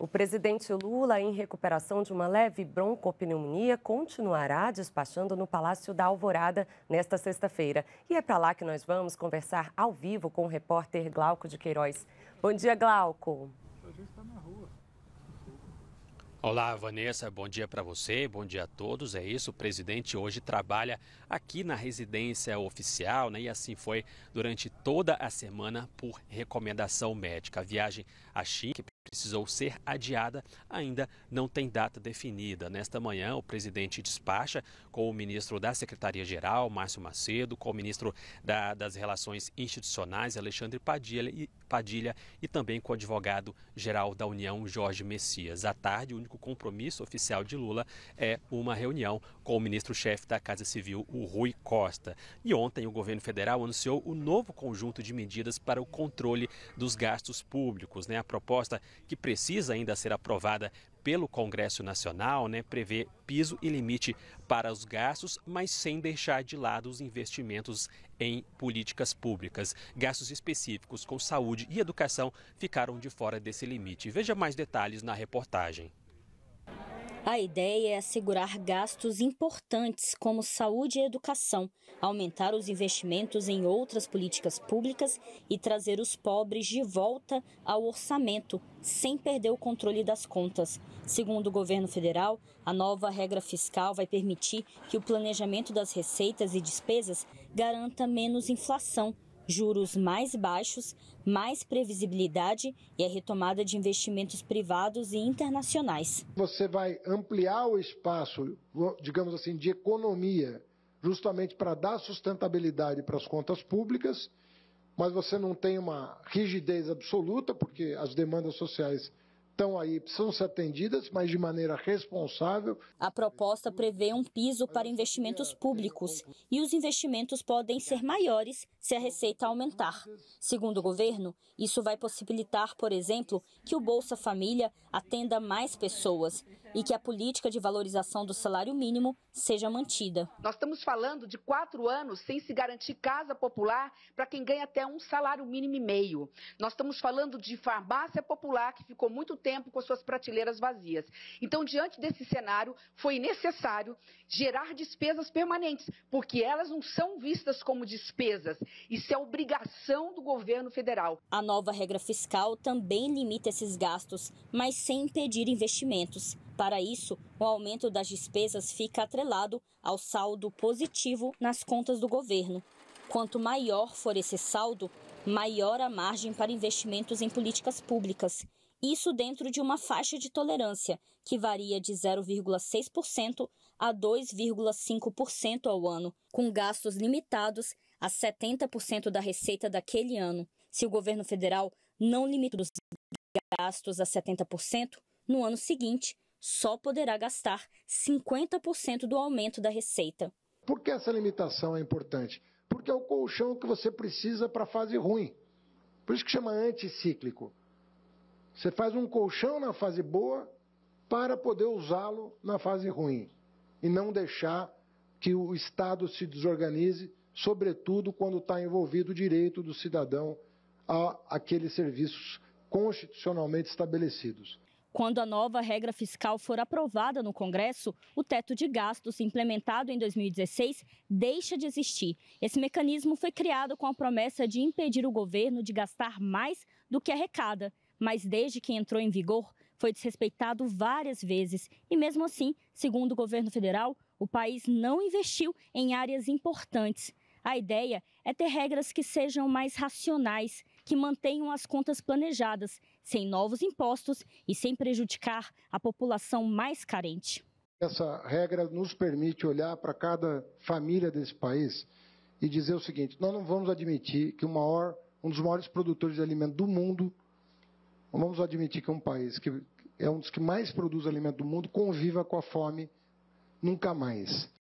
O presidente Lula, em recuperação de uma leve broncopneumonia, continuará despachando no Palácio da Alvorada nesta sexta-feira. E é para lá que nós vamos conversar ao vivo com o repórter Glauco de Queiroz. Bom dia, Glauco. Tá Olá, Vanessa, bom dia para você, bom dia a todos. É isso, o presidente hoje trabalha aqui na residência oficial, né? E assim foi durante toda a semana por recomendação médica. A viagem à China precisou ser adiada, ainda não tem data definida. Nesta manhã, o presidente despacha com o ministro da Secretaria-Geral, Márcio Macedo, com o ministro da, das Relações Institucionais, Alexandre Padilha e, Padilha, e também com o advogado-geral da União, Jorge Messias. À tarde, o único compromisso oficial de Lula é uma reunião com o ministro-chefe da Casa Civil, o Rui Costa. E ontem, o governo federal anunciou o novo conjunto de medidas para o controle dos gastos públicos. Né? A proposta que precisa ainda ser aprovada pelo Congresso Nacional, né, prevê piso e limite para os gastos, mas sem deixar de lado os investimentos em políticas públicas. Gastos específicos com saúde e educação ficaram de fora desse limite. Veja mais detalhes na reportagem. A ideia é assegurar gastos importantes como saúde e educação, aumentar os investimentos em outras políticas públicas e trazer os pobres de volta ao orçamento, sem perder o controle das contas. Segundo o governo federal, a nova regra fiscal vai permitir que o planejamento das receitas e despesas garanta menos inflação juros mais baixos, mais previsibilidade e a retomada de investimentos privados e internacionais. Você vai ampliar o espaço, digamos assim, de economia, justamente para dar sustentabilidade para as contas públicas, mas você não tem uma rigidez absoluta, porque as demandas sociais estão aí precisam ser atendidas, mas de maneira responsável. A proposta prevê um piso para investimentos públicos e os investimentos podem ser maiores se a receita aumentar. Segundo o governo, isso vai possibilitar, por exemplo, que o Bolsa Família atenda mais pessoas e que a política de valorização do salário mínimo seja mantida. Nós estamos falando de quatro anos sem se garantir casa popular para quem ganha até um salário mínimo e meio. Nós estamos falando de farmácia popular que ficou muito tempo com suas prateleiras vazias. Então, diante desse cenário, foi necessário gerar despesas permanentes, porque elas não são vistas como despesas. Isso é obrigação do governo federal. A nova regra fiscal também limita esses gastos, mas sem impedir investimentos. Para isso, o aumento das despesas fica atrelado ao saldo positivo nas contas do governo. Quanto maior for esse saldo, maior a margem para investimentos em políticas públicas. Isso dentro de uma faixa de tolerância, que varia de 0,6% a 2,5% ao ano, com gastos limitados a 70% da receita daquele ano. Se o governo federal não limita os gastos a 70%, no ano seguinte só poderá gastar 50% do aumento da receita. Por que essa limitação é importante? Porque é o colchão que você precisa para a fase ruim. Por isso que chama anticíclico. Você faz um colchão na fase boa para poder usá-lo na fase ruim e não deixar que o Estado se desorganize, sobretudo quando está envolvido o direito do cidadão a aqueles serviços constitucionalmente estabelecidos. Quando a nova regra fiscal for aprovada no Congresso, o teto de gastos implementado em 2016 deixa de existir. Esse mecanismo foi criado com a promessa de impedir o governo de gastar mais do que arrecada, mas desde que entrou em vigor, foi desrespeitado várias vezes e, mesmo assim, segundo o governo federal, o país não investiu em áreas importantes. A ideia é ter regras que sejam mais racionais, que mantenham as contas planejadas sem novos impostos e sem prejudicar a população mais carente. Essa regra nos permite olhar para cada família desse país e dizer o seguinte: nós não vamos admitir que maior, um dos maiores produtores de alimento do mundo, não vamos admitir que é um país que é um dos que mais produz alimento do mundo conviva com a fome nunca mais.